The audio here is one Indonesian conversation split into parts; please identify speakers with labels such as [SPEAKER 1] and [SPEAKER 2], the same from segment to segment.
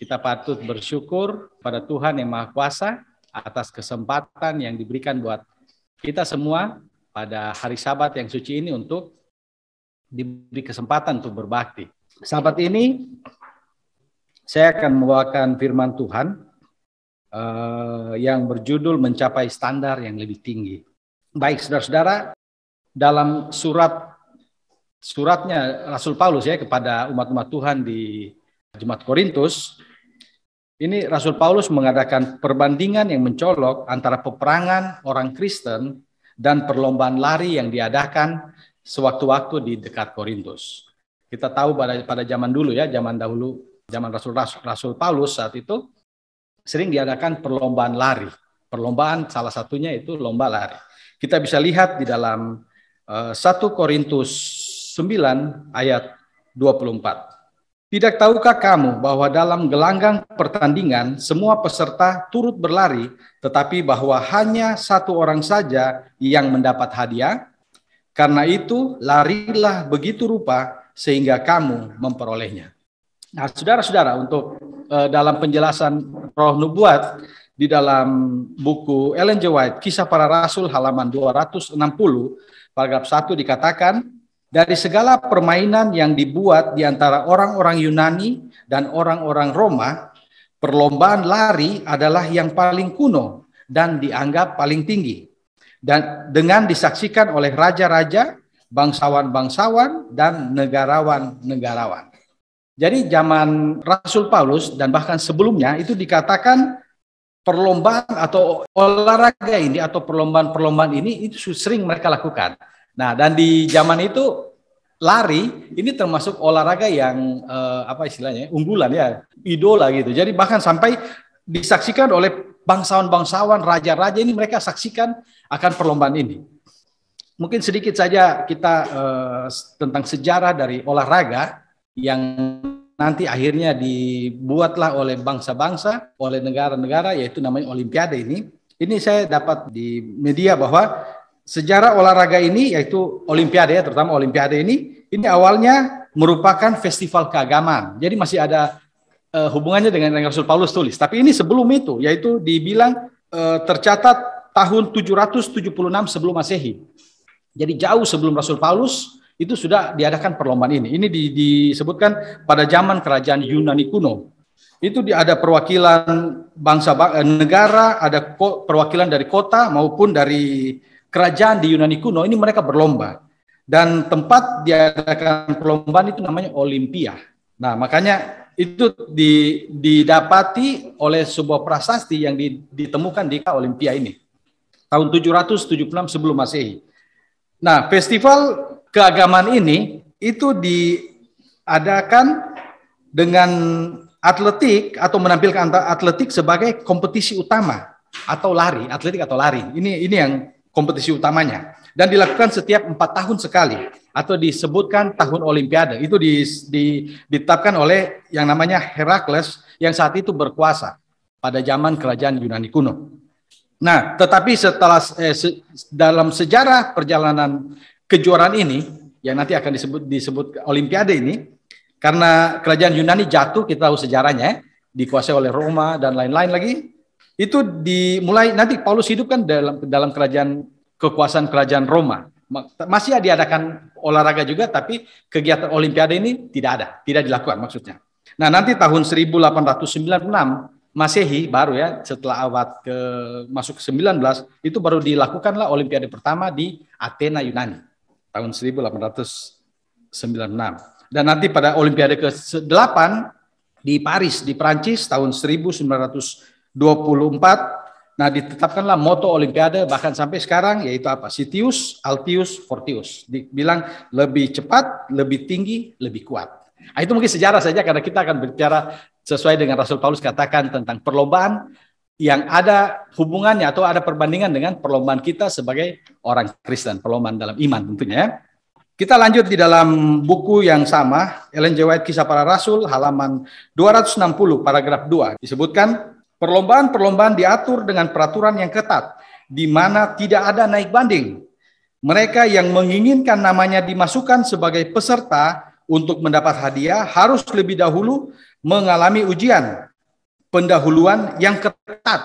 [SPEAKER 1] Kita patut bersyukur pada Tuhan yang Maha Kuasa atas kesempatan yang diberikan buat kita semua pada hari Sabat yang suci ini untuk diberi kesempatan untuk berbakti. Sabat ini saya akan membawakan firman Tuhan eh, yang berjudul mencapai standar yang lebih tinggi. Baik saudara-saudara, dalam surat suratnya Rasul Paulus ya kepada umat-umat Tuhan di Jemaat Korintus, ini Rasul Paulus mengadakan perbandingan yang mencolok antara peperangan orang Kristen dan perlombaan lari yang diadakan sewaktu-waktu di dekat Korintus. Kita tahu pada pada zaman dulu ya, zaman dahulu, zaman Rasul Rasul, Rasul Paulus saat itu sering diadakan perlombaan lari. Perlombaan salah satunya itu lomba lari. Kita bisa lihat di dalam uh, eh, 1 Korintus 9 ayat 24. Tidak tahukah kamu bahwa dalam gelanggang pertandingan semua peserta turut berlari, tetapi bahwa hanya satu orang saja yang mendapat hadiah? Karena itu, larilah begitu rupa sehingga kamu memperolehnya. Nah, saudara-saudara, untuk uh, dalam penjelasan roh nubuat di dalam buku Ellen G. White, Kisah Para Rasul halaman 260, paragraf 1 dikatakan, dari segala permainan yang dibuat di antara orang-orang Yunani dan orang-orang Roma, perlombaan lari adalah yang paling kuno dan dianggap paling tinggi. Dan dengan disaksikan oleh raja-raja, bangsawan-bangsawan, dan negarawan-negarawan. Jadi zaman Rasul Paulus dan bahkan sebelumnya itu dikatakan perlombaan atau olahraga ini atau perlombaan-perlombaan ini itu sering mereka lakukan Nah, dan di zaman itu lari ini termasuk olahraga yang eh, apa istilahnya unggulan ya, idola gitu. Jadi bahkan sampai disaksikan oleh bangsawan-bangsawan, raja-raja ini mereka saksikan akan perlombaan ini. Mungkin sedikit saja kita eh, tentang sejarah dari olahraga yang nanti akhirnya dibuatlah oleh bangsa-bangsa, oleh negara-negara yaitu namanya olimpiade ini. Ini saya dapat di media bahwa sejarah olahraga ini yaitu olimpiade ya, terutama olimpiade ini ini awalnya merupakan festival keagamaan. Jadi masih ada uh, hubungannya dengan yang Rasul Paulus tulis. Tapi ini sebelum itu yaitu dibilang uh, tercatat tahun 776 sebelum Masehi. Jadi jauh sebelum Rasul Paulus itu sudah diadakan perlombaan ini. Ini di, disebutkan pada zaman kerajaan Yunani kuno. Itu ada perwakilan bangsa eh, negara, ada perwakilan dari kota maupun dari kerajaan di Yunani kuno ini mereka berlomba dan tempat diadakan perlombaan itu namanya Olimpia. Nah, makanya itu didapati oleh sebuah prasasti yang ditemukan di Olimpia ini tahun 776 sebelum Masehi. Nah, festival keagamaan ini itu diadakan dengan atletik atau menampilkan atletik sebagai kompetisi utama atau lari, atletik atau lari. Ini ini yang kompetisi utamanya dan dilakukan setiap empat tahun sekali atau disebutkan tahun Olimpiade itu di, di, ditetapkan oleh yang namanya Herakles yang saat itu berkuasa pada zaman kerajaan Yunani kuno. Nah, tetapi setelah eh, se, dalam sejarah perjalanan kejuaraan ini yang nanti akan disebut disebut Olimpiade ini karena kerajaan Yunani jatuh kita tahu sejarahnya eh, dikuasai oleh Roma dan lain-lain lagi itu dimulai nanti Paulus hidup kan dalam dalam kerajaan kekuasaan kerajaan Roma. Masih diadakan olahraga juga tapi kegiatan olimpiade ini tidak ada, tidak dilakukan maksudnya. Nah, nanti tahun 1896 Masehi baru ya setelah abad ke masuk ke 19 itu baru dilakukanlah olimpiade pertama di Athena Yunani tahun 1896. Dan nanti pada olimpiade ke-8 di Paris di Prancis tahun 1900 24. Nah, ditetapkanlah moto olimpiade bahkan sampai sekarang yaitu apa? Sitius, Altius, Fortius. Dibilang lebih cepat, lebih tinggi, lebih kuat. Nah, itu mungkin sejarah saja karena kita akan berbicara sesuai dengan Rasul Paulus katakan tentang perlombaan yang ada hubungannya atau ada perbandingan dengan perlombaan kita sebagai orang Kristen, perlombaan dalam iman tentunya. ya. Kita lanjut di dalam buku yang sama, Ellen J. White Kisah Para Rasul halaman 260 paragraf 2 disebutkan Perlombaan-perlombaan diatur dengan peraturan yang ketat, di mana tidak ada naik banding. Mereka yang menginginkan namanya dimasukkan sebagai peserta untuk mendapat hadiah harus lebih dahulu mengalami ujian pendahuluan yang ketat,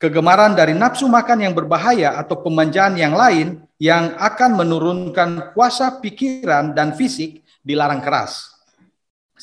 [SPEAKER 1] kegemaran dari nafsu makan yang berbahaya atau pemanjaan yang lain yang akan menurunkan kuasa pikiran dan fisik dilarang keras.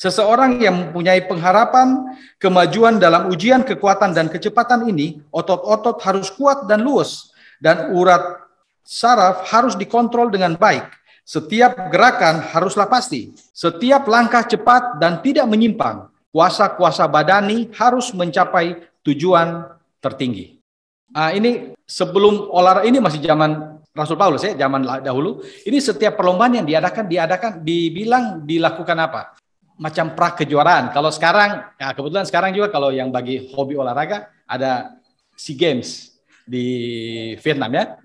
[SPEAKER 1] Seseorang yang mempunyai pengharapan kemajuan dalam ujian kekuatan dan kecepatan ini, otot-otot harus kuat dan luas, dan urat saraf harus dikontrol dengan baik. Setiap gerakan haruslah pasti, setiap langkah cepat dan tidak menyimpang. Kuasa-kuasa badani harus mencapai tujuan tertinggi. Nah, ini sebelum olahraga ini masih zaman Rasul Paulus ya, zaman dahulu. Ini setiap perlombaan yang diadakan diadakan dibilang dilakukan apa? macam pra kejuaraan. Kalau sekarang, ya kebetulan sekarang juga kalau yang bagi hobi olahraga ada SEA Games di Vietnam ya.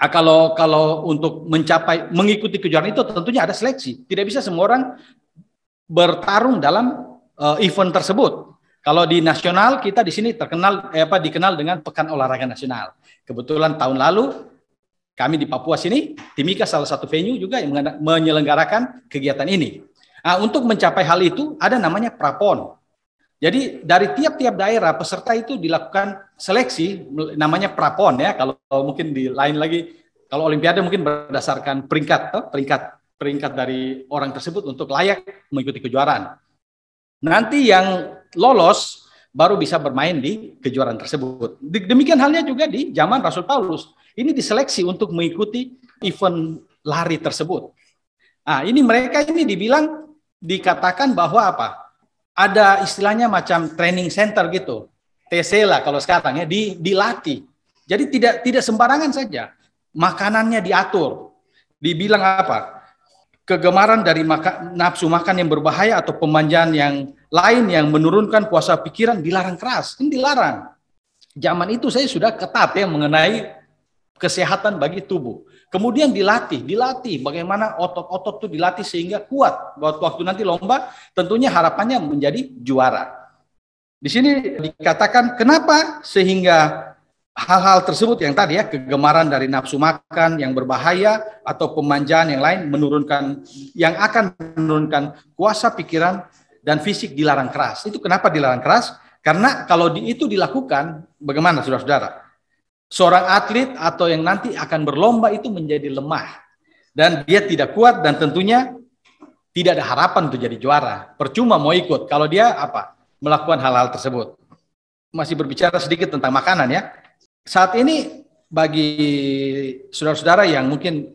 [SPEAKER 1] Nah, kalau kalau untuk mencapai mengikuti kejuaraan itu tentunya ada seleksi. Tidak bisa semua orang bertarung dalam uh, event tersebut. Kalau di nasional kita di sini terkenal eh, apa dikenal dengan Pekan Olahraga Nasional. Kebetulan tahun lalu kami di Papua sini, Timika salah satu venue juga yang menyelenggarakan kegiatan ini. Nah, untuk mencapai hal itu ada namanya prapon. Jadi dari tiap-tiap daerah peserta itu dilakukan seleksi namanya prapon ya kalau, mungkin di lain lagi kalau olimpiade mungkin berdasarkan peringkat eh, peringkat peringkat dari orang tersebut untuk layak mengikuti kejuaraan. Nanti yang lolos baru bisa bermain di kejuaraan tersebut. Demikian halnya juga di zaman Rasul Paulus. Ini diseleksi untuk mengikuti event lari tersebut. Nah, ini mereka ini dibilang dikatakan bahwa apa? Ada istilahnya macam training center gitu. TC lah kalau sekarang ya di, dilatih. Jadi tidak tidak sembarangan saja. Makanannya diatur. Dibilang apa? Kegemaran dari maka, nafsu makan yang berbahaya atau pemanjaan yang lain yang menurunkan puasa pikiran dilarang keras. Ini dilarang. Zaman itu saya sudah ketat ya mengenai kesehatan bagi tubuh. Kemudian dilatih, dilatih bagaimana otot-otot itu dilatih sehingga kuat. Buat waktu nanti lomba tentunya harapannya menjadi juara. Di sini dikatakan kenapa sehingga hal-hal tersebut yang tadi ya kegemaran dari nafsu makan yang berbahaya atau pemanjaan yang lain menurunkan yang akan menurunkan kuasa pikiran dan fisik dilarang keras. Itu kenapa dilarang keras? Karena kalau itu dilakukan bagaimana saudara-saudara? Seorang atlet atau yang nanti akan berlomba itu menjadi lemah dan dia tidak kuat dan tentunya tidak ada harapan untuk jadi juara. Percuma mau ikut kalau dia apa? melakukan hal-hal tersebut. Masih berbicara sedikit tentang makanan ya. Saat ini bagi saudara-saudara yang mungkin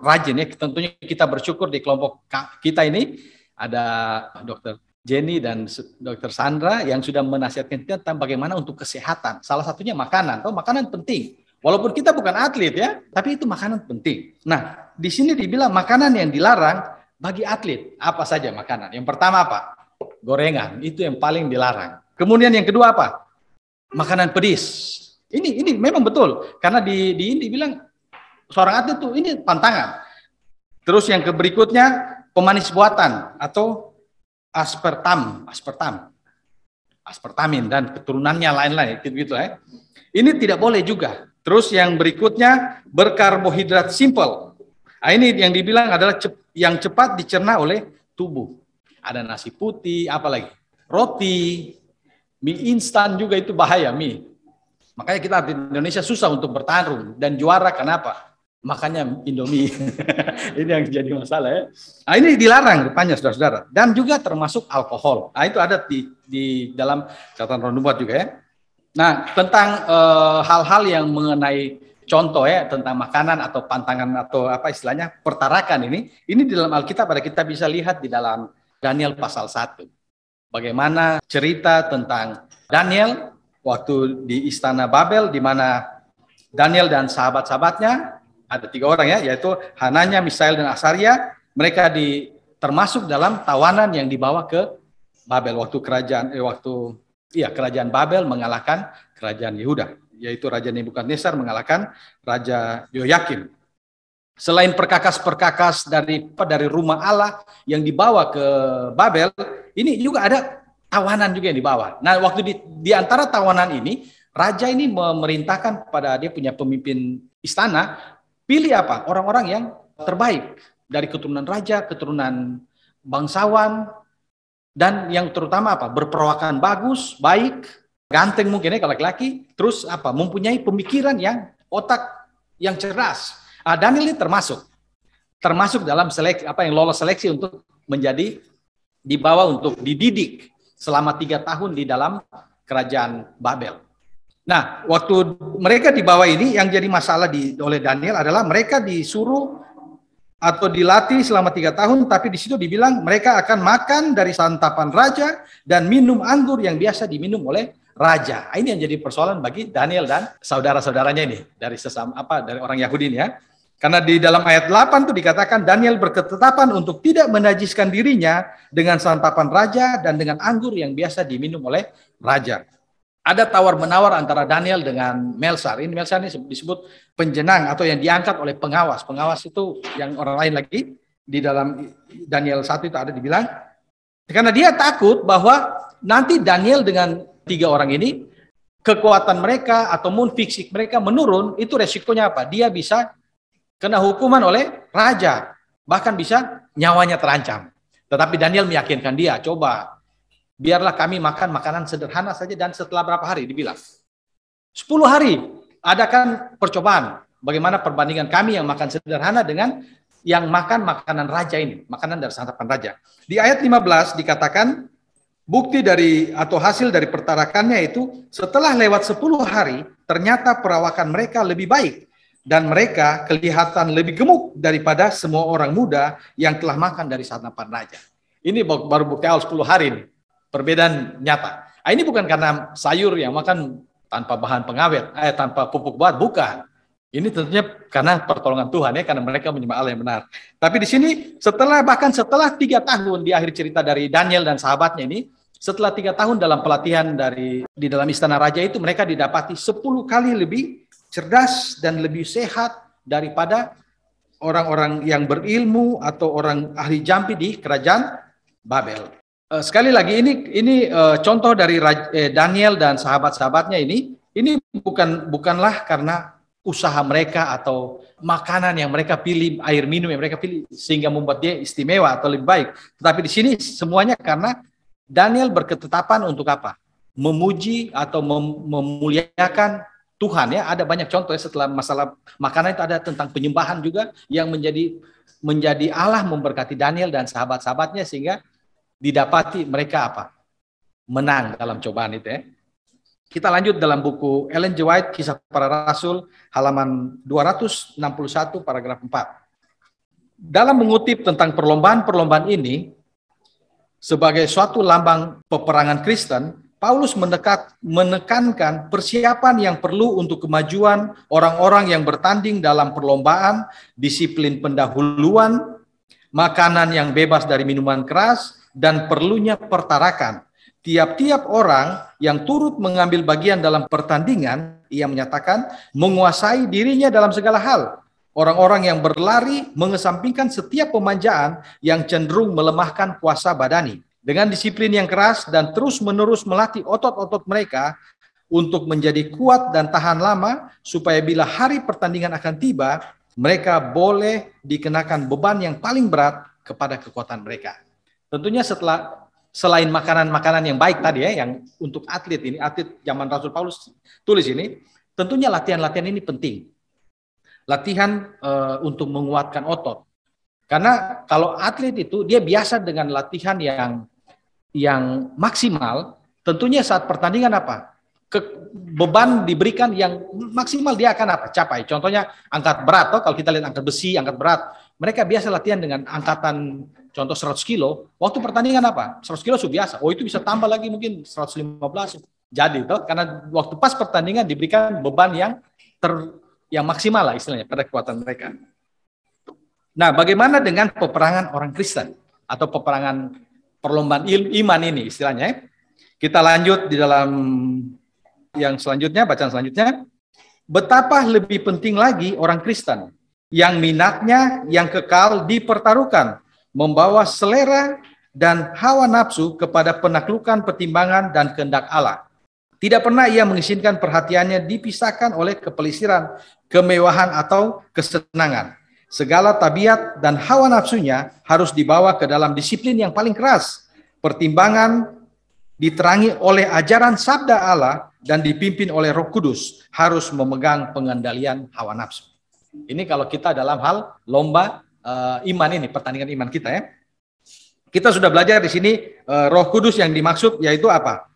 [SPEAKER 1] rajin ya, tentunya kita bersyukur di kelompok kita ini ada dokter Jenny dan Dr. Sandra yang sudah menasihatkan kita tentang bagaimana untuk kesehatan. Salah satunya makanan. Tahu oh, makanan penting. Walaupun kita bukan atlet ya, tapi itu makanan penting. Nah, di sini dibilang makanan yang dilarang bagi atlet. Apa saja makanan? Yang pertama apa? Gorengan. Itu yang paling dilarang. Kemudian yang kedua apa? Makanan pedis. Ini ini memang betul karena di di ini dibilang seorang atlet tuh ini pantangan. Terus yang berikutnya pemanis buatan atau aspartam, aspartam, aspartamin dan keturunannya lain-lain gitu, gitu ya. Ini tidak boleh juga. Terus yang berikutnya berkarbohidrat simple. Nah, ini yang dibilang adalah cep yang cepat dicerna oleh tubuh. Ada nasi putih, apa lagi, roti, mie instan juga itu bahaya mie. Makanya kita di Indonesia susah untuk bertarung dan juara kenapa? Makanya Indomie. ini yang jadi masalah ya. Nah, ini dilarang rupanya saudara-saudara. Dan juga termasuk alkohol. Nah, itu ada di, di dalam catatan Ronde buat juga ya. Nah, tentang eh, hal-hal e, yang mengenai contoh ya tentang makanan atau pantangan atau apa istilahnya pertarakan ini, ini di dalam Alkitab ada kita bisa lihat di dalam Daniel pasal 1. Bagaimana cerita tentang Daniel waktu di istana Babel di mana Daniel dan sahabat-sahabatnya ada tiga orang ya, yaitu Hananya, Misael, dan Asaria. Mereka di, termasuk dalam tawanan yang dibawa ke Babel waktu kerajaan eh, waktu iya kerajaan Babel mengalahkan kerajaan Yehuda, yaitu Raja Nebukadnezar mengalahkan Raja Yoyakim. Selain perkakas-perkakas dari dari rumah Allah yang dibawa ke Babel, ini juga ada tawanan juga yang dibawa. Nah, waktu di, di antara tawanan ini, raja ini memerintahkan kepada dia punya pemimpin istana Pilih apa? Orang-orang yang terbaik dari keturunan raja, keturunan bangsawan, dan yang terutama apa? Berperawakan bagus, baik, ganteng mungkin ya kalau laki-laki, terus apa? Mempunyai pemikiran yang otak yang cerdas. Ah, Daniel ini termasuk termasuk dalam seleksi apa yang lolos seleksi untuk menjadi dibawa untuk dididik selama tiga tahun di dalam kerajaan Babel. Nah, waktu mereka di bawah ini yang jadi masalah di oleh Daniel adalah mereka disuruh atau dilatih selama tiga tahun, tapi di situ dibilang mereka akan makan dari santapan raja dan minum anggur yang biasa diminum oleh raja. Nah, ini yang jadi persoalan bagi Daniel dan saudara-saudaranya ini dari sesama apa dari orang Yahudi ini ya. Karena di dalam ayat 8 itu dikatakan Daniel berketetapan untuk tidak menajiskan dirinya dengan santapan raja dan dengan anggur yang biasa diminum oleh raja ada tawar-menawar antara Daniel dengan Melsar. Ini Melsar ini disebut penjenang atau yang diangkat oleh pengawas. Pengawas itu yang orang lain lagi di dalam Daniel 1 itu ada dibilang karena dia takut bahwa nanti Daniel dengan tiga orang ini kekuatan mereka atau munfiksi fisik mereka menurun, itu resikonya apa? Dia bisa kena hukuman oleh raja, bahkan bisa nyawanya terancam. Tetapi Daniel meyakinkan dia, coba biarlah kami makan makanan sederhana saja dan setelah berapa hari dibilang sepuluh hari adakan percobaan bagaimana perbandingan kami yang makan sederhana dengan yang makan makanan raja ini, makanan dari santapan raja. Di ayat 15 dikatakan bukti dari atau hasil dari pertarakannya itu setelah lewat sepuluh hari ternyata perawakan mereka lebih baik dan mereka kelihatan lebih gemuk daripada semua orang muda yang telah makan dari santapan raja. Ini baru bukti awal 10 hari nih Perbedaan nyata. Nah, ini bukan karena sayur yang makan tanpa bahan pengawet, eh, tanpa pupuk buat bukan. Ini tentunya karena pertolongan Tuhan ya, karena mereka menyembah Allah yang benar. Tapi di sini setelah bahkan setelah tiga tahun di akhir cerita dari Daniel dan sahabatnya ini, setelah tiga tahun dalam pelatihan dari di dalam istana raja itu mereka didapati sepuluh kali lebih cerdas dan lebih sehat daripada orang-orang yang berilmu atau orang ahli jampi di kerajaan Babel. Eh, sekali lagi ini ini uh, contoh dari Raj, eh, Daniel dan sahabat-sahabatnya ini ini bukan bukanlah karena usaha mereka atau makanan yang mereka pilih, air minum yang mereka pilih sehingga membuat dia istimewa atau lebih baik. Tetapi di sini semuanya karena Daniel berketetapan untuk apa? Memuji atau mem memuliakan Tuhan ya. Ada banyak contoh ya setelah masalah makanan itu ada tentang penyembahan juga yang menjadi menjadi Allah memberkati Daniel dan sahabat-sahabatnya sehingga didapati mereka apa? Menang dalam cobaan itu ya. Kita lanjut dalam buku Ellen G. White, Kisah Para Rasul, halaman 261, paragraf 4. Dalam mengutip tentang perlombaan-perlombaan ini, sebagai suatu lambang peperangan Kristen, Paulus mendekat, menekankan persiapan yang perlu untuk kemajuan orang-orang yang bertanding dalam perlombaan, disiplin pendahuluan, makanan yang bebas dari minuman keras, dan perlunya pertarakan. Tiap-tiap orang yang turut mengambil bagian dalam pertandingan, ia menyatakan menguasai dirinya dalam segala hal. Orang-orang yang berlari mengesampingkan setiap pemanjaan yang cenderung melemahkan kuasa badani. Dengan disiplin yang keras dan terus-menerus melatih otot-otot mereka, untuk menjadi kuat dan tahan lama, supaya bila hari pertandingan akan tiba, mereka boleh dikenakan beban yang paling berat kepada kekuatan mereka. Tentunya setelah selain makanan-makanan yang baik tadi ya, yang untuk atlet ini, atlet zaman Rasul Paulus tulis ini, tentunya latihan-latihan ini penting. Latihan e, untuk menguatkan otot. Karena kalau atlet itu dia biasa dengan latihan yang yang maksimal, tentunya saat pertandingan apa? Ke, beban diberikan yang maksimal dia akan apa? Capai. Contohnya angkat berat, toh kalau kita lihat angkat besi, angkat berat, mereka biasa latihan dengan angkatan contoh 100 kilo, waktu pertandingan apa? 100 kilo sudah biasa. Oh, itu bisa tambah lagi mungkin 115. Jadi toh karena waktu pas pertandingan diberikan beban yang ter yang maksimal lah istilahnya pada kekuatan mereka. Nah, bagaimana dengan peperangan orang Kristen atau peperangan perlombaan iman ini istilahnya? Kita lanjut di dalam yang selanjutnya, bacaan selanjutnya. Betapa lebih penting lagi orang Kristen yang minatnya yang kekal dipertaruhkan, membawa selera dan hawa nafsu kepada penaklukan pertimbangan dan kehendak Allah. Tidak pernah ia mengizinkan perhatiannya dipisahkan oleh kepelisiran, kemewahan atau kesenangan. Segala tabiat dan hawa nafsunya harus dibawa ke dalam disiplin yang paling keras. Pertimbangan diterangi oleh ajaran sabda Allah dan dipimpin oleh Roh Kudus harus memegang pengendalian hawa nafsu. Ini kalau kita dalam hal lomba uh, iman ini, pertandingan iman kita ya. Kita sudah belajar di sini uh, Roh Kudus yang dimaksud yaitu apa?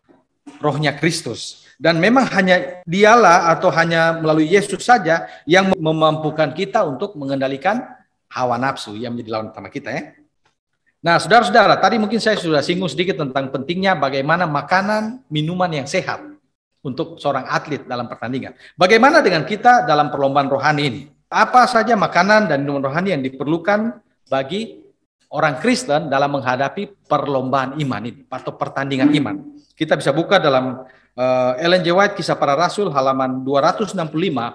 [SPEAKER 1] Rohnya Kristus. Dan memang hanya dialah atau hanya melalui Yesus saja yang memampukan kita untuk mengendalikan hawa nafsu yang menjadi lawan utama kita ya. Nah, saudara-saudara, tadi mungkin saya sudah singgung sedikit tentang pentingnya bagaimana makanan, minuman yang sehat untuk seorang atlet dalam pertandingan. Bagaimana dengan kita dalam perlombaan rohani ini? apa saja makanan dan minuman rohani yang diperlukan bagi orang Kristen dalam menghadapi perlombaan iman ini atau pertandingan iman. Kita bisa buka dalam uh, Ellen G. White Kisah Para Rasul halaman 265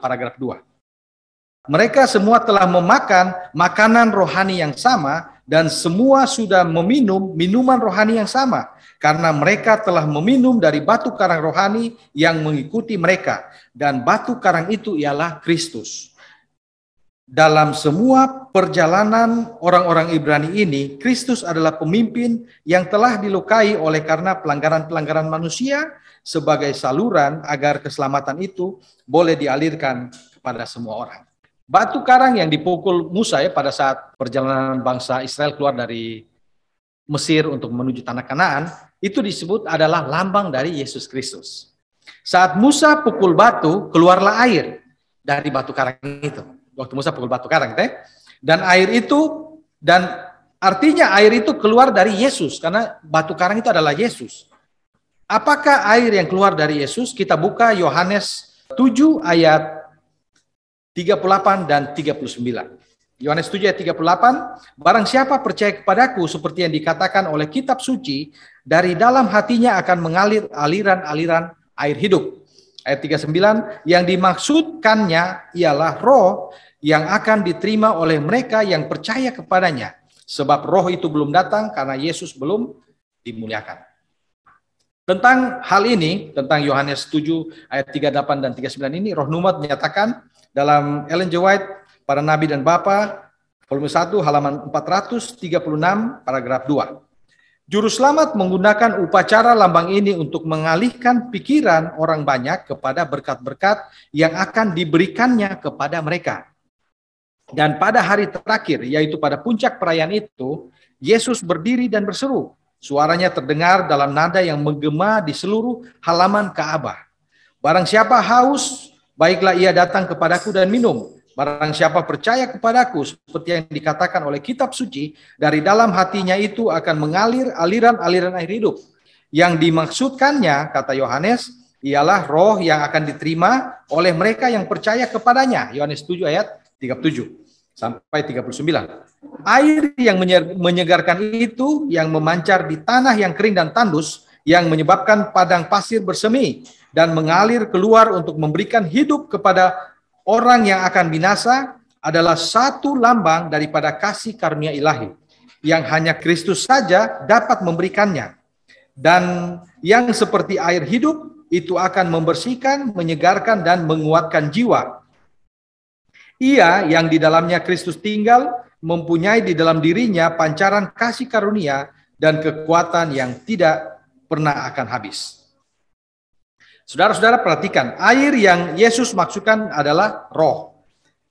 [SPEAKER 1] paragraf 2. Mereka semua telah memakan makanan rohani yang sama dan semua sudah meminum minuman rohani yang sama karena mereka telah meminum dari batu karang rohani yang mengikuti mereka dan batu karang itu ialah Kristus dalam semua perjalanan orang-orang Ibrani ini, Kristus adalah pemimpin yang telah dilukai oleh karena pelanggaran-pelanggaran manusia sebagai saluran agar keselamatan itu boleh dialirkan kepada semua orang. Batu karang yang dipukul Musa ya pada saat perjalanan bangsa Israel keluar dari Mesir untuk menuju tanah Kanaan itu disebut adalah lambang dari Yesus Kristus. Saat Musa pukul batu, keluarlah air dari batu karang itu waktu Musa pukul batu karang teh. Dan air itu dan artinya air itu keluar dari Yesus karena batu karang itu adalah Yesus. Apakah air yang keluar dari Yesus? Kita buka Yohanes 7 ayat 38 dan 39. Yohanes 7 ayat 38, barang siapa percaya kepadaku seperti yang dikatakan oleh kitab suci, dari dalam hatinya akan mengalir aliran-aliran air hidup. Ayat 39, yang dimaksudkannya ialah roh yang akan diterima oleh mereka yang percaya kepadanya. Sebab roh itu belum datang karena Yesus belum dimuliakan. Tentang hal ini, tentang Yohanes 7 ayat 38 dan 39 ini, roh numat menyatakan dalam Ellen G. White, para nabi dan bapa, volume 1 halaman 436 paragraf 2. Juru selamat menggunakan upacara lambang ini untuk mengalihkan pikiran orang banyak kepada berkat-berkat yang akan diberikannya kepada mereka. Dan pada hari terakhir, yaitu pada puncak perayaan itu, Yesus berdiri dan berseru. Suaranya terdengar dalam nada yang menggema di seluruh halaman Ka'bah. Barang siapa haus, baiklah ia datang kepadaku dan minum. Barang siapa percaya kepadaku seperti yang dikatakan oleh kitab suci, dari dalam hatinya itu akan mengalir aliran-aliran air hidup. Yang dimaksudkannya, kata Yohanes, ialah roh yang akan diterima oleh mereka yang percaya kepadanya. Yohanes 7 ayat 37 sampai 39. Air yang menyegarkan itu yang memancar di tanah yang kering dan tandus yang menyebabkan padang pasir bersemi dan mengalir keluar untuk memberikan hidup kepada orang yang akan binasa adalah satu lambang daripada kasih karunia ilahi yang hanya Kristus saja dapat memberikannya. Dan yang seperti air hidup itu akan membersihkan, menyegarkan dan menguatkan jiwa ia yang di dalamnya Kristus tinggal mempunyai di dalam dirinya pancaran kasih karunia dan kekuatan yang tidak pernah akan habis. Saudara-saudara perhatikan, air yang Yesus maksudkan adalah roh.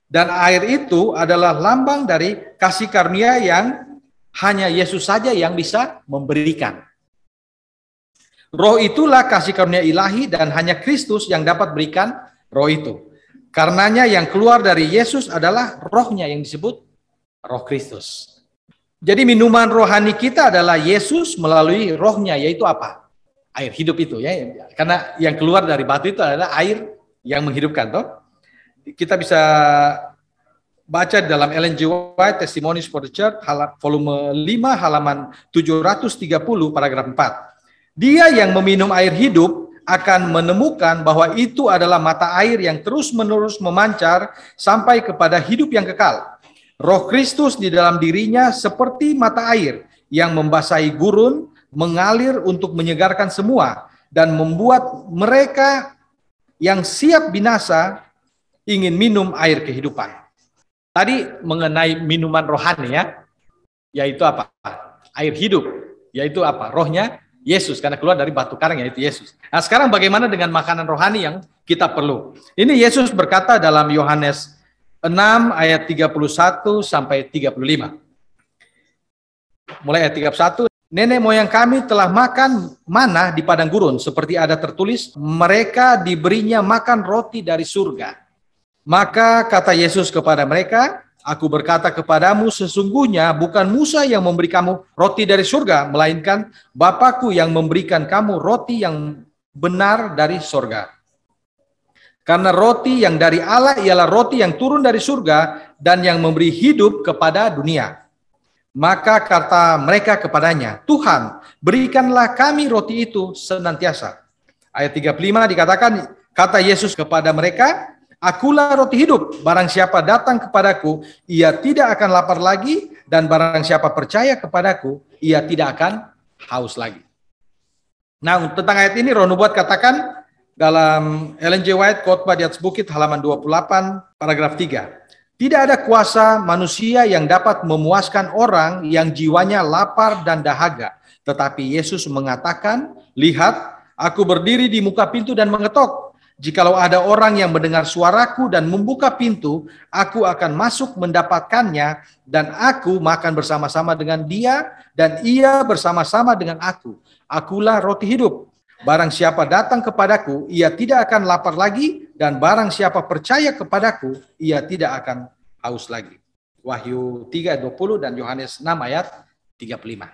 [SPEAKER 1] Dan air itu adalah lambang dari kasih karunia yang hanya Yesus saja yang bisa memberikan. Roh itulah kasih karunia ilahi dan hanya Kristus yang dapat berikan roh itu. Karenanya yang keluar dari Yesus adalah rohnya yang disebut roh Kristus. Jadi minuman rohani kita adalah Yesus melalui rohnya yaitu apa? Air hidup itu ya. Karena yang keluar dari batu itu adalah air yang menghidupkan toh. Kita bisa baca dalam Ellen White Testimonies for the Church volume 5 halaman 730 paragraf 4. Dia yang meminum air hidup akan menemukan bahwa itu adalah mata air yang terus-menerus memancar sampai kepada hidup yang kekal. Roh Kristus di dalam dirinya seperti mata air yang membasahi gurun, mengalir untuk menyegarkan semua dan membuat mereka yang siap binasa ingin minum air kehidupan. Tadi mengenai minuman rohani ya, yaitu apa? Air hidup, yaitu apa? Rohnya Yesus karena keluar dari batu karang yaitu Yesus. Nah, sekarang bagaimana dengan makanan rohani yang kita perlu? Ini Yesus berkata dalam Yohanes 6 ayat 31 sampai 35. Mulai ayat 31, nenek moyang kami telah makan mana di padang gurun seperti ada tertulis, mereka diberinya makan roti dari surga. Maka kata Yesus kepada mereka, Aku berkata kepadamu, sesungguhnya bukan Musa yang memberi kamu roti dari surga, melainkan Bapakku yang memberikan kamu roti yang benar dari surga. Karena roti yang dari Allah ialah roti yang turun dari surga dan yang memberi hidup kepada dunia. Maka kata mereka kepadanya, Tuhan, berikanlah kami roti itu senantiasa. Ayat 35 dikatakan, kata Yesus kepada mereka, Akulah roti hidup, barang siapa datang kepadaku, ia tidak akan lapar lagi, dan barang siapa percaya kepadaku, ia tidak akan haus lagi. Nah, tentang ayat ini Ronu buat katakan dalam Ellen J. White khotbah di atas bukit halaman 28 paragraf 3. Tidak ada kuasa manusia yang dapat memuaskan orang yang jiwanya lapar dan dahaga. Tetapi Yesus mengatakan, lihat, aku berdiri di muka pintu dan mengetok. Jikalau ada orang yang mendengar suaraku dan membuka pintu, aku akan masuk mendapatkannya dan aku makan bersama-sama dengan dia dan ia bersama-sama dengan aku. Akulah roti hidup. Barang siapa datang kepadaku, ia tidak akan lapar lagi dan barang siapa percaya kepadaku, ia tidak akan haus lagi. Wahyu 3:20 dan Yohanes 6 ayat 35.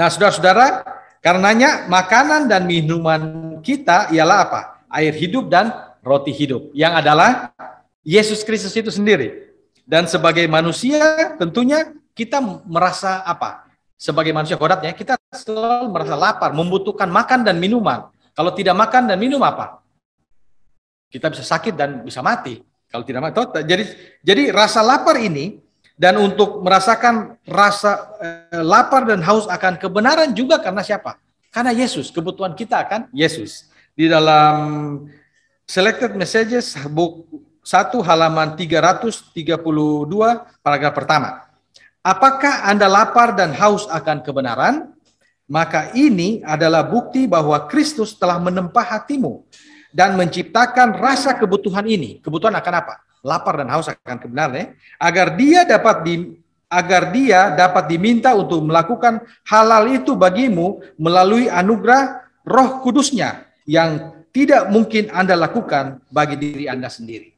[SPEAKER 1] Nah, Saudara-saudara, karenanya makanan dan minuman kita ialah apa? air hidup dan roti hidup yang adalah Yesus Kristus itu sendiri. Dan sebagai manusia tentunya kita merasa apa? Sebagai manusia kodatnya kita selalu merasa lapar, membutuhkan makan dan minuman. Kalau tidak makan dan minum apa? Kita bisa sakit dan bisa mati. Kalau tidak makan, jadi jadi rasa lapar ini dan untuk merasakan rasa eh, lapar dan haus akan kebenaran juga karena siapa? Karena Yesus, kebutuhan kita akan Yesus di dalam selected messages book 1 halaman 332 paragraf pertama. Apakah Anda lapar dan haus akan kebenaran? Maka ini adalah bukti bahwa Kristus telah menempah hatimu dan menciptakan rasa kebutuhan ini. Kebutuhan akan apa? Lapar dan haus akan kebenaran ya. Agar dia dapat di agar dia dapat diminta untuk melakukan halal itu bagimu melalui anugerah Roh Kudusnya yang tidak mungkin Anda lakukan bagi diri Anda sendiri.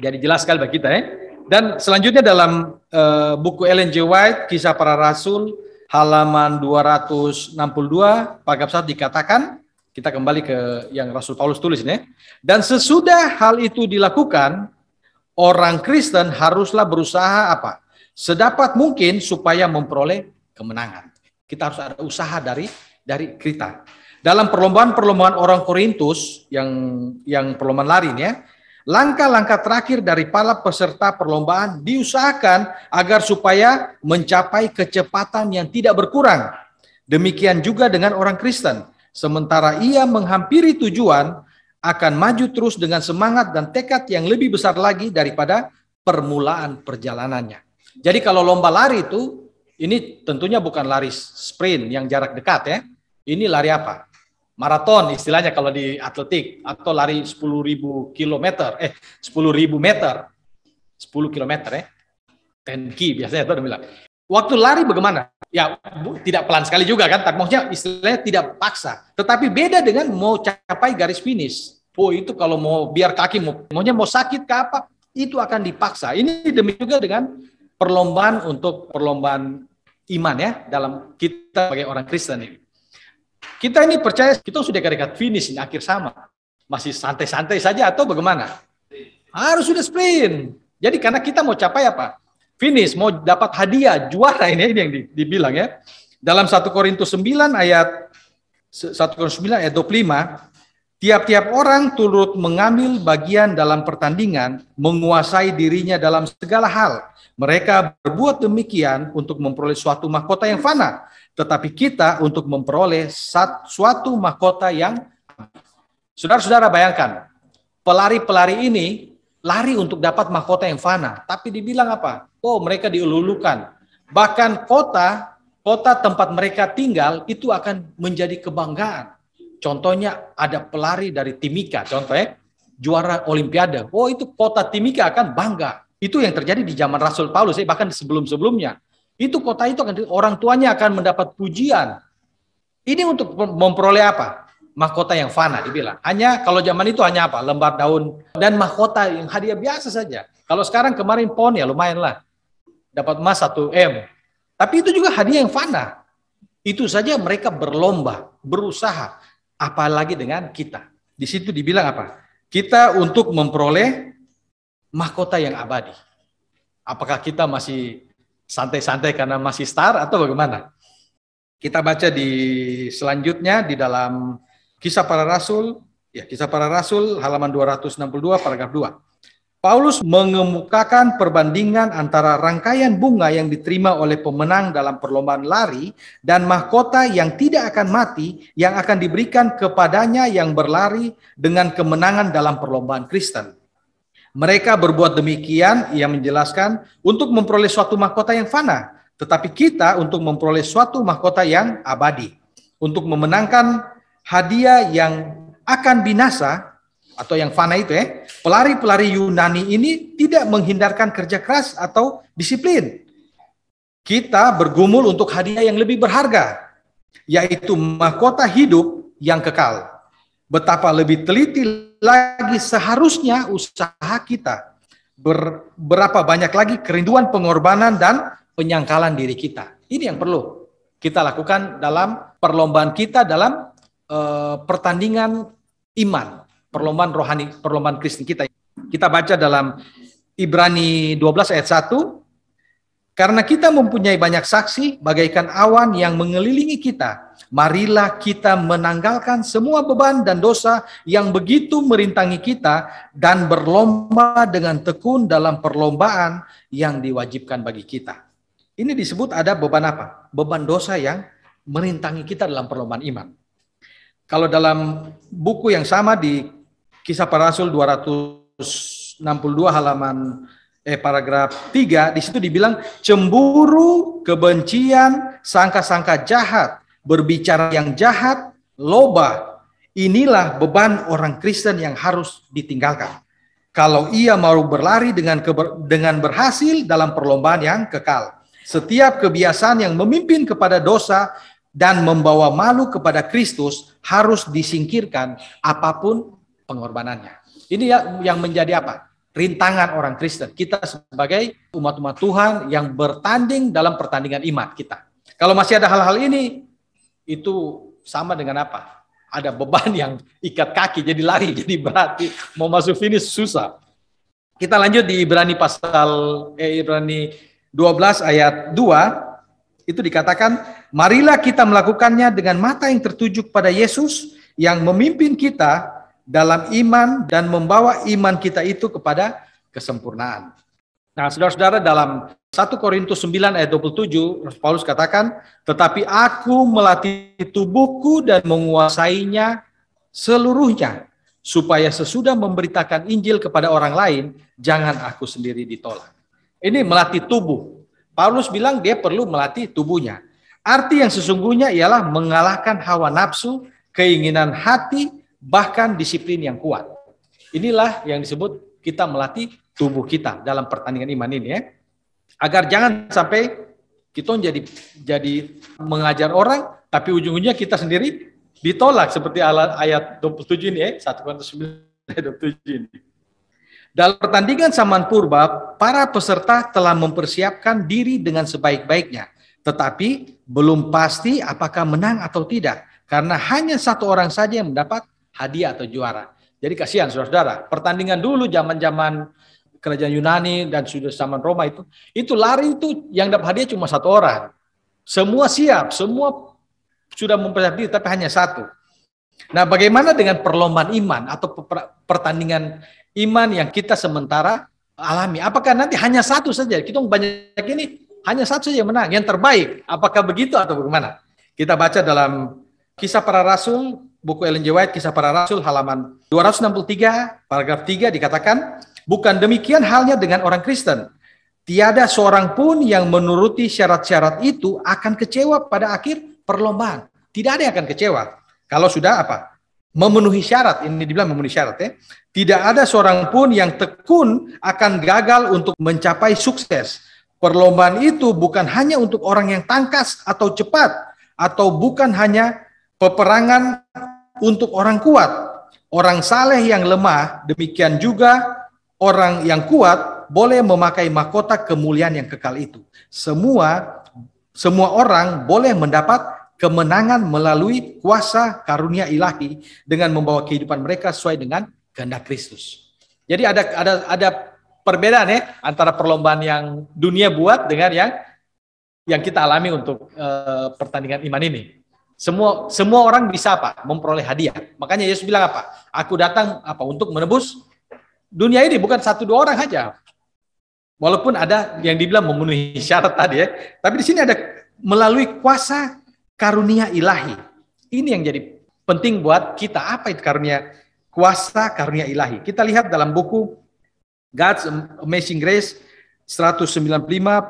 [SPEAKER 1] Jadi jelas sekali bagi kita ya. Dan selanjutnya dalam uh, buku Ellen G. White, Kisah Para Rasul, halaman 262, Pak 1 dikatakan, kita kembali ke yang Rasul Paulus tulis ini. Dan sesudah hal itu dilakukan, orang Kristen haruslah berusaha apa? Sedapat mungkin supaya memperoleh kemenangan. Kita harus ada usaha dari dari kita. Dalam perlombaan-perlombaan orang Korintus yang yang perlombaan lari ya, langkah-langkah terakhir dari para peserta perlombaan diusahakan agar supaya mencapai kecepatan yang tidak berkurang. Demikian juga dengan orang Kristen. Sementara ia menghampiri tujuan, akan maju terus dengan semangat dan tekad yang lebih besar lagi daripada permulaan perjalanannya. Jadi kalau lomba lari itu, ini tentunya bukan lari sprint yang jarak dekat ya. Ini lari apa? maraton istilahnya kalau di atletik atau lari 10.000 km eh 10.000 meter 10 km ya. Tenki biasanya itu bilang. Waktu lari bagaimana? Ya bu, tidak pelan sekali juga kan, Tak maksudnya istilahnya tidak paksa. Tetapi beda dengan mau capai garis finish. Oh itu kalau mau biar kaki mau, maunya mau sakit ke apa, itu akan dipaksa. Ini demi juga dengan perlombaan untuk perlombaan iman ya dalam kita sebagai orang Kristen ini. Kita ini percaya kita sudah dekat finish ini akhir sama. Masih santai-santai saja atau bagaimana? Harus sudah sprint. Jadi karena kita mau capai apa? Finish, mau dapat hadiah, juara ini, ini yang dibilang ya. Dalam 1 Korintus 9 ayat 1 Korintus 9 ayat 25, Tiap-tiap orang turut mengambil bagian dalam pertandingan, menguasai dirinya dalam segala hal. Mereka berbuat demikian untuk memperoleh suatu mahkota yang fana, tetapi kita untuk memperoleh suatu mahkota yang Saudara-saudara bayangkan, pelari-pelari ini lari untuk dapat mahkota yang fana, tapi dibilang apa? Oh, mereka diululukan. Bahkan kota, kota tempat mereka tinggal itu akan menjadi kebanggaan. Contohnya ada pelari dari Timika, contohnya eh, juara olimpiade. Oh, itu kota Timika akan bangga. Itu yang terjadi di zaman Rasul Paulus, eh, bahkan sebelum-sebelumnya itu kota itu akan orang tuanya akan mendapat pujian. Ini untuk memperoleh apa? Mahkota yang fana dibilang. Hanya kalau zaman itu hanya apa? Lembar daun dan mahkota yang hadiah biasa saja. Kalau sekarang kemarin pon ya lumayan lah. Dapat emas 1 M. Tapi itu juga hadiah yang fana. Itu saja mereka berlomba, berusaha. Apalagi dengan kita. Di situ dibilang apa? Kita untuk memperoleh mahkota yang abadi. Apakah kita masih santai-santai karena masih star atau bagaimana? Kita baca di selanjutnya di dalam Kisah Para Rasul, ya Kisah Para Rasul halaman 262 paragraf 2. Paulus mengemukakan perbandingan antara rangkaian bunga yang diterima oleh pemenang dalam perlombaan lari dan mahkota yang tidak akan mati yang akan diberikan kepadanya yang berlari dengan kemenangan dalam perlombaan Kristen. Mereka berbuat demikian, ia menjelaskan, untuk memperoleh suatu mahkota yang fana, tetapi kita untuk memperoleh suatu mahkota yang abadi. Untuk memenangkan hadiah yang akan binasa atau yang fana itu ya, pelari-pelari Yunani ini tidak menghindarkan kerja keras atau disiplin. Kita bergumul untuk hadiah yang lebih berharga, yaitu mahkota hidup yang kekal betapa lebih teliti lagi seharusnya usaha kita. Ber, berapa banyak lagi kerinduan pengorbanan dan penyangkalan diri kita. Ini yang perlu kita lakukan dalam perlombaan kita dalam e, pertandingan iman, perlombaan rohani, perlombaan Kristen kita. Kita baca dalam Ibrani 12 ayat 1, karena kita mempunyai banyak saksi, bagaikan awan yang mengelilingi kita, marilah kita menanggalkan semua beban dan dosa yang begitu merintangi kita dan berlomba dengan tekun dalam perlombaan yang diwajibkan bagi kita. Ini disebut ada beban apa? Beban dosa yang merintangi kita dalam perlombaan iman. Kalau dalam buku yang sama di Kisah Para Rasul 262 halaman eh paragraf 3 di situ dibilang cemburu, kebencian, sangka-sangka jahat, berbicara yang jahat, loba. Inilah beban orang Kristen yang harus ditinggalkan. Kalau ia mau berlari dengan keber, dengan berhasil dalam perlombaan yang kekal. Setiap kebiasaan yang memimpin kepada dosa dan membawa malu kepada Kristus harus disingkirkan apapun pengorbanannya. Ini ya, yang menjadi apa? rintangan orang Kristen. Kita sebagai umat-umat Tuhan yang bertanding dalam pertandingan iman kita. Kalau masih ada hal-hal ini, itu sama dengan apa? Ada beban yang ikat kaki, jadi lari, jadi berarti Mau masuk finish susah. Kita lanjut di Ibrani pasal eh, Ibrani 12 ayat 2 itu dikatakan, "Marilah kita melakukannya dengan mata yang tertuju kepada Yesus yang memimpin kita dalam iman dan membawa iman kita itu kepada kesempurnaan. Nah, saudara-saudara dalam 1 Korintus 9 ayat 27 Paulus katakan, "Tetapi aku melatih tubuhku dan menguasainya seluruhnya, supaya sesudah memberitakan Injil kepada orang lain, jangan aku sendiri ditolak." Ini melatih tubuh. Paulus bilang dia perlu melatih tubuhnya. Arti yang sesungguhnya ialah mengalahkan hawa nafsu, keinginan hati, bahkan disiplin yang kuat. Inilah yang disebut kita melatih tubuh kita dalam pertandingan iman ini ya. Agar jangan sampai kita jadi jadi mengajar orang tapi ujung-ujungnya kita sendiri ditolak seperti ayat 27 ini ya, 1 Korintus 27 ini. Dalam pertandingan Saman Purba, para peserta telah mempersiapkan diri dengan sebaik-baiknya, tetapi belum pasti apakah menang atau tidak karena hanya satu orang saja yang mendapat hadiah atau juara. Jadi kasihan saudara-saudara. Pertandingan dulu zaman-zaman kerajaan Yunani dan sudah zaman Roma itu, itu lari itu yang dapat hadiah cuma satu orang. Semua siap, semua sudah mempersiapkan diri, tapi hanya satu. Nah, bagaimana dengan perlombaan iman atau pertandingan iman yang kita sementara alami? Apakah nanti hanya satu saja? Kita banyak ini hanya satu saja yang menang, yang terbaik. Apakah begitu atau bagaimana? Kita baca dalam kisah para rasul buku Ellen G. White Kisah Para Rasul halaman 263 paragraf 3 dikatakan bukan demikian halnya dengan orang Kristen tiada seorang pun yang menuruti syarat-syarat itu akan kecewa pada akhir perlombaan tidak ada yang akan kecewa kalau sudah apa memenuhi syarat ini dibilang memenuhi syarat ya tidak ada seorang pun yang tekun akan gagal untuk mencapai sukses perlombaan itu bukan hanya untuk orang yang tangkas atau cepat atau bukan hanya peperangan untuk orang kuat, orang saleh yang lemah, demikian juga orang yang kuat boleh memakai mahkota kemuliaan yang kekal itu. Semua semua orang boleh mendapat kemenangan melalui kuasa karunia ilahi dengan membawa kehidupan mereka sesuai dengan kehendak Kristus. Jadi ada ada ada perbedaan ya antara perlombaan yang dunia buat dengan yang yang kita alami untuk uh, pertandingan iman ini. Semua semua orang bisa apa? Memperoleh hadiah. Makanya Yesus bilang apa? Aku datang apa untuk menebus dunia ini bukan satu dua orang saja. Walaupun ada yang dibilang memenuhi syarat tadi ya, tapi di sini ada melalui kuasa karunia ilahi. Ini yang jadi penting buat kita apa itu karunia kuasa karunia ilahi. Kita lihat dalam buku God's Amazing Grace 195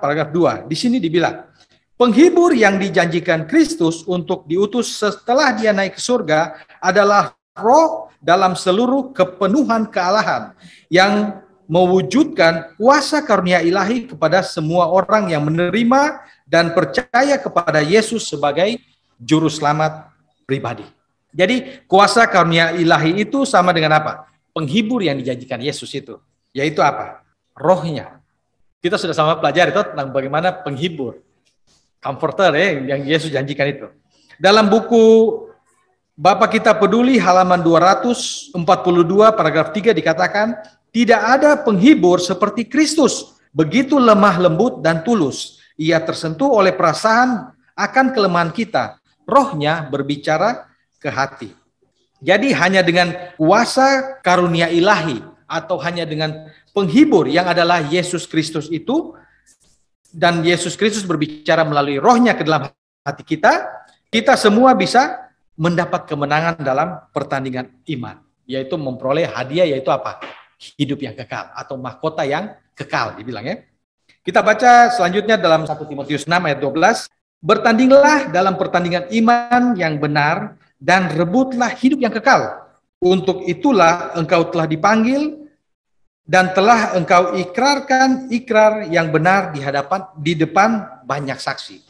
[SPEAKER 1] paragraf 2. Di sini dibilang Penghibur yang dijanjikan Kristus untuk diutus setelah dia naik ke surga adalah roh dalam seluruh kepenuhan kealahan yang mewujudkan kuasa karunia ilahi kepada semua orang yang menerima dan percaya kepada Yesus sebagai juru selamat pribadi. Jadi kuasa karunia ilahi itu sama dengan apa? Penghibur yang dijanjikan Yesus itu. Yaitu apa? Rohnya. Kita sudah sama pelajari tentang bagaimana penghibur comforter ya, yang Yesus janjikan itu. Dalam buku Bapak kita peduli halaman 242 paragraf 3 dikatakan tidak ada penghibur seperti Kristus begitu lemah lembut dan tulus. Ia tersentuh oleh perasaan akan kelemahan kita. Rohnya berbicara ke hati. Jadi hanya dengan kuasa karunia ilahi atau hanya dengan penghibur yang adalah Yesus Kristus itu dan Yesus Kristus berbicara melalui rohnya ke dalam hati kita, kita semua bisa mendapat kemenangan dalam pertandingan iman, yaitu memperoleh hadiah yaitu apa? Hidup yang kekal atau mahkota yang kekal dibilang ya. Kita baca selanjutnya dalam 1 Timotius 6 ayat 12, bertandinglah dalam pertandingan iman yang benar dan rebutlah hidup yang kekal. Untuk itulah engkau telah dipanggil dan telah engkau ikrarkan ikrar yang benar di hadapan di depan banyak saksi.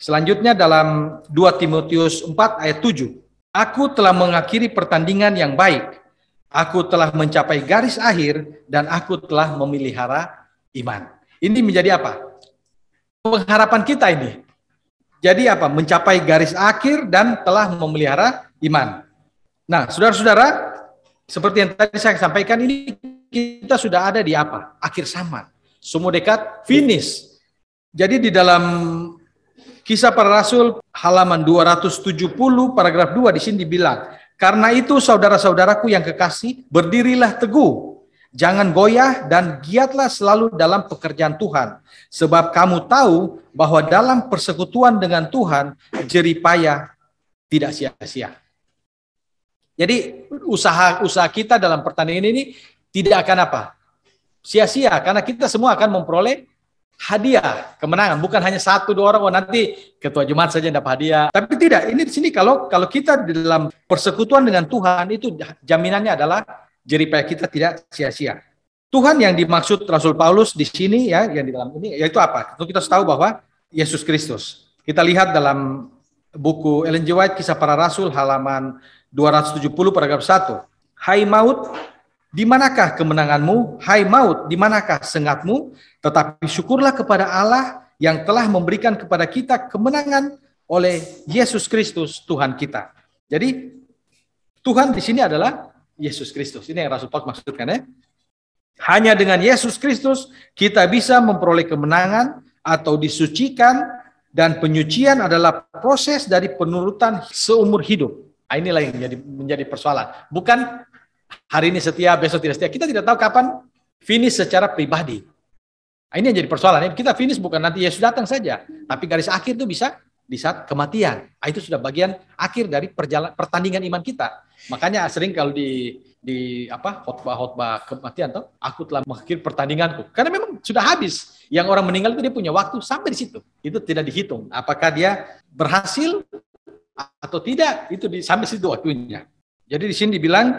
[SPEAKER 1] Selanjutnya dalam 2 Timotius 4 ayat 7, aku telah mengakhiri pertandingan yang baik. Aku telah mencapai garis akhir dan aku telah memelihara iman. Ini menjadi apa? Pengharapan kita ini. Jadi apa? Mencapai garis akhir dan telah memelihara iman. Nah, saudara-saudara, seperti yang tadi saya sampaikan ini kita sudah ada di apa? Akhir zaman. Semua dekat finish. Jadi di dalam Kisah para Rasul halaman 270 paragraf 2 di sini dibilang, "Karena itu saudara-saudaraku yang kekasih, berdirilah teguh, jangan goyah dan giatlah selalu dalam pekerjaan Tuhan, sebab kamu tahu bahwa dalam persekutuan dengan Tuhan jerih payah tidak sia-sia." Jadi usaha-usaha kita dalam pertandingan ini tidak akan apa? Sia-sia karena kita semua akan memperoleh hadiah kemenangan bukan hanya satu dua orang oh nanti ketua jemaat saja yang dapat hadiah tapi tidak ini di sini kalau kalau kita di dalam persekutuan dengan Tuhan itu jaminannya adalah jeripaya kita tidak sia-sia Tuhan yang dimaksud Rasul Paulus di sini ya yang di dalam ini yaitu apa tentu kita tahu bahwa Yesus Kristus kita lihat dalam buku Ellen White kisah para rasul halaman 270 paragraf 1. Hai maut, di manakah kemenanganmu? Hai maut, di manakah sengatmu? Tetapi syukurlah kepada Allah yang telah memberikan kepada kita kemenangan oleh Yesus Kristus Tuhan kita. Jadi Tuhan di sini adalah Yesus Kristus. Ini yang Rasul Paulus maksudkan ya. Hanya dengan Yesus Kristus kita bisa memperoleh kemenangan atau disucikan dan penyucian adalah proses dari penurutan seumur hidup. Nah, inilah yang menjadi, menjadi persoalan. Bukan hari ini setia, besok tidak setia. Kita tidak tahu kapan finish secara pribadi. Nah, ini yang jadi persoalan. Ya, kita finish bukan nanti Yesus datang saja, tapi garis akhir itu bisa di saat kematian. Nah, itu sudah bagian akhir dari perjalan pertandingan iman kita. Makanya sering kalau di di apa khotbah-khotbah kematian tuh aku telah mengakhir pertandinganku. Karena memang sudah habis. Yang orang meninggal itu dia punya waktu sampai di situ. Itu tidak dihitung apakah dia berhasil atau tidak itu di, sampai situ waktunya. Jadi di sini dibilang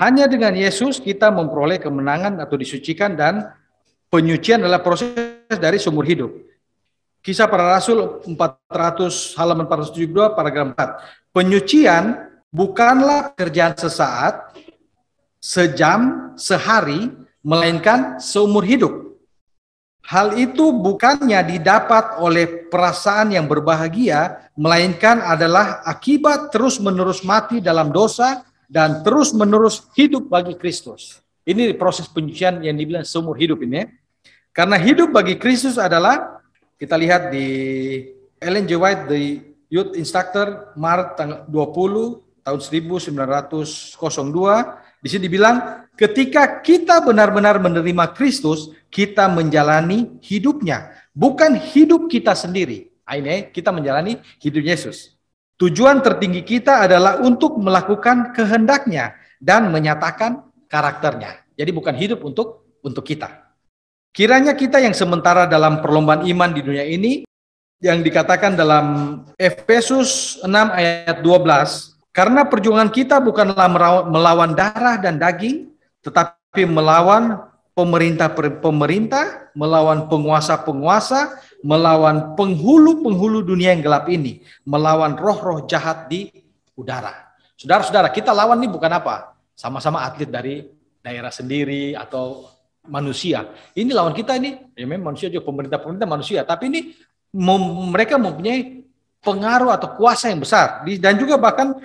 [SPEAKER 1] hanya dengan Yesus kita memperoleh kemenangan atau disucikan dan penyucian adalah proses dari sumur hidup. Kisah para Rasul 400 halaman 472 paragraf 4. Penyucian bukanlah kerjaan sesaat, sejam, sehari, melainkan seumur hidup. Hal itu bukannya didapat oleh perasaan yang berbahagia, melainkan adalah akibat terus-menerus mati dalam dosa dan terus-menerus hidup bagi Kristus. Ini proses penyucian yang dibilang seumur hidup ini. Ya. Karena hidup bagi Kristus adalah kita lihat di Ellen G. White, the Youth Instructor, Maret dua 20 tahun 1902, di sini dibilang ketika kita benar-benar menerima Kristus, kita menjalani hidupnya, bukan hidup kita sendiri. Ini kita menjalani hidup Yesus. Tujuan tertinggi kita adalah untuk melakukan kehendaknya dan menyatakan karakternya. Jadi bukan hidup untuk untuk kita. Kiranya kita yang sementara dalam perlombaan iman di dunia ini yang dikatakan dalam Efesus 6 ayat 12 karena perjuangan kita bukanlah melawan darah dan daging, tetapi melawan pemerintah-pemerintah, melawan penguasa-penguasa, melawan penghulu-penghulu dunia yang gelap ini, melawan roh-roh jahat di udara. Saudara-saudara, kita lawan ini bukan apa? Sama-sama atlet dari daerah sendiri atau manusia. Ini lawan kita ini, ya memang manusia juga pemerintah-pemerintah manusia, tapi ini mereka mempunyai pengaruh atau kuasa yang besar dan juga bahkan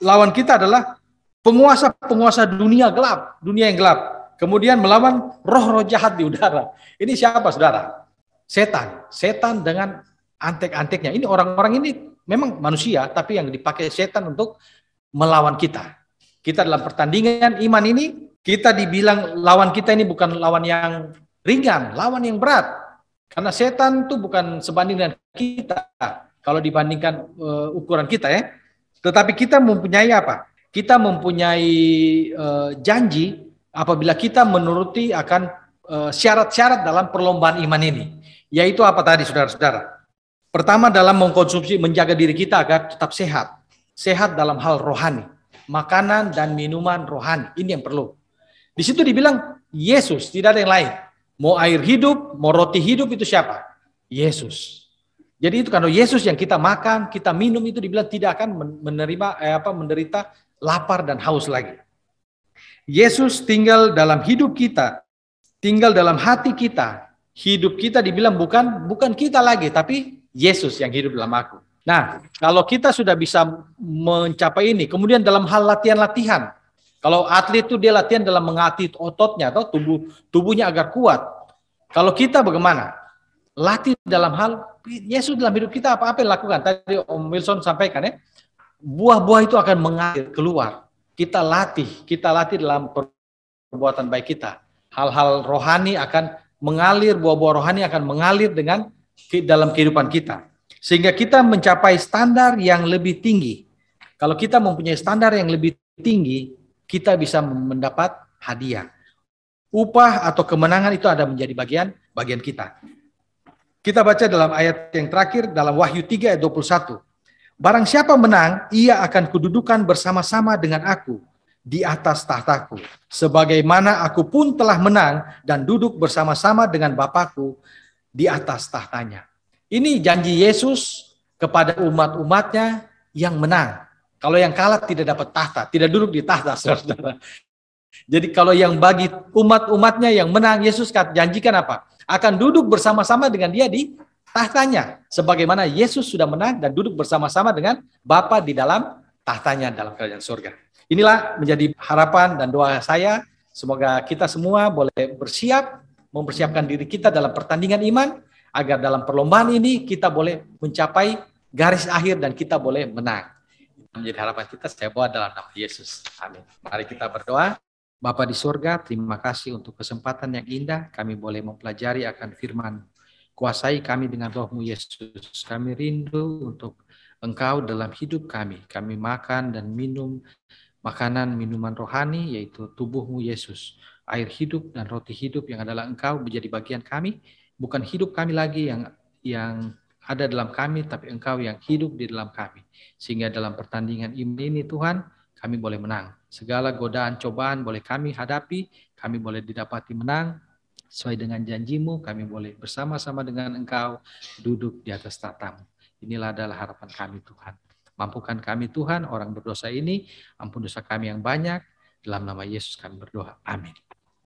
[SPEAKER 1] lawan kita adalah penguasa-penguasa dunia gelap, dunia yang gelap. Kemudian melawan roh-roh jahat di udara. Ini siapa saudara? Setan. Setan dengan antek-anteknya. Ini orang-orang ini memang manusia, tapi yang dipakai setan untuk melawan kita. Kita dalam pertandingan iman ini, kita dibilang lawan kita ini bukan lawan yang ringan, lawan yang berat. Karena setan itu bukan sebanding dengan kita kalau dibandingkan uh, ukuran kita ya. Tetapi kita mempunyai apa? Kita mempunyai uh, janji apabila kita menuruti akan syarat eh, syarat-syarat dalam perlombaan iman ini. Yaitu apa tadi saudara-saudara? Pertama dalam mengkonsumsi menjaga diri kita agar tetap sehat. Sehat dalam hal rohani, makanan dan minuman rohani. Ini yang perlu. Di situ dibilang Yesus, tidak ada yang lain. Mau air hidup, mau roti hidup itu siapa? Yesus. Jadi itu kalau Yesus yang kita makan, kita minum itu dibilang tidak akan menerima eh, apa menderita lapar dan haus lagi. Yesus tinggal dalam hidup kita, tinggal dalam hati kita. Hidup kita dibilang bukan bukan kita lagi, tapi Yesus yang hidup dalam aku. Nah, kalau kita sudah bisa mencapai ini, kemudian dalam hal latihan-latihan, kalau atlet itu dia latihan dalam mengatih ototnya atau tubuh tubuhnya agar kuat. Kalau kita bagaimana? Latih dalam hal Yesus ya dalam hidup kita apa-apa yang lakukan. Tadi Om Wilson sampaikan ya, buah-buah itu akan mengalir keluar. Kita latih, kita latih dalam perbuatan baik kita. Hal-hal rohani akan mengalir, buah-buah rohani akan mengalir dengan dalam kehidupan kita. Sehingga kita mencapai standar yang lebih tinggi. Kalau kita mempunyai standar yang lebih tinggi, kita bisa mendapat hadiah. Upah atau kemenangan itu ada menjadi bagian bagian kita. Kita baca dalam ayat yang terakhir dalam Wahyu 3 ayat 21. Barang siapa menang, ia akan kedudukan bersama-sama dengan aku di atas tahtaku. Sebagaimana aku pun telah menang dan duduk bersama-sama dengan Bapakku di atas tahtanya. Ini janji Yesus kepada umat-umatnya yang menang. Kalau yang kalah tidak dapat tahta, tidak duduk di tahta, saudara-saudara. Jadi kalau yang bagi umat-umatnya yang menang, Yesus kan janjikan apa? akan duduk bersama-sama dengan dia di tahtanya sebagaimana Yesus sudah menang dan duduk bersama-sama dengan Bapa di dalam tahtanya dalam kerajaan surga. Inilah menjadi harapan dan doa saya semoga kita semua boleh bersiap mempersiapkan diri kita dalam pertandingan iman agar dalam perlombaan ini kita boleh mencapai garis akhir dan kita boleh menang. Menjadi harapan kita saya bawa dalam nama Yesus. Amin. Mari kita berdoa. Bapa di sorga, terima kasih untuk kesempatan yang indah kami boleh mempelajari akan firman. Kuasai kami dengan rohmu Yesus. Kami rindu untuk engkau dalam hidup kami. Kami makan dan minum makanan minuman rohani yaitu tubuhmu Yesus. Air hidup dan roti hidup yang adalah engkau menjadi bagian kami. Bukan hidup kami lagi yang yang ada dalam kami, tapi engkau yang hidup di dalam kami. Sehingga dalam pertandingan ini Tuhan, kami boleh menang Segala godaan cobaan boleh kami hadapi, kami boleh didapati menang. Sesuai dengan janjimu, kami boleh bersama-sama dengan engkau duduk di atas tatamu. Inilah adalah harapan kami Tuhan. Mampukan kami Tuhan, orang berdosa ini, ampun dosa kami yang banyak. Dalam nama Yesus kami berdoa. Amin.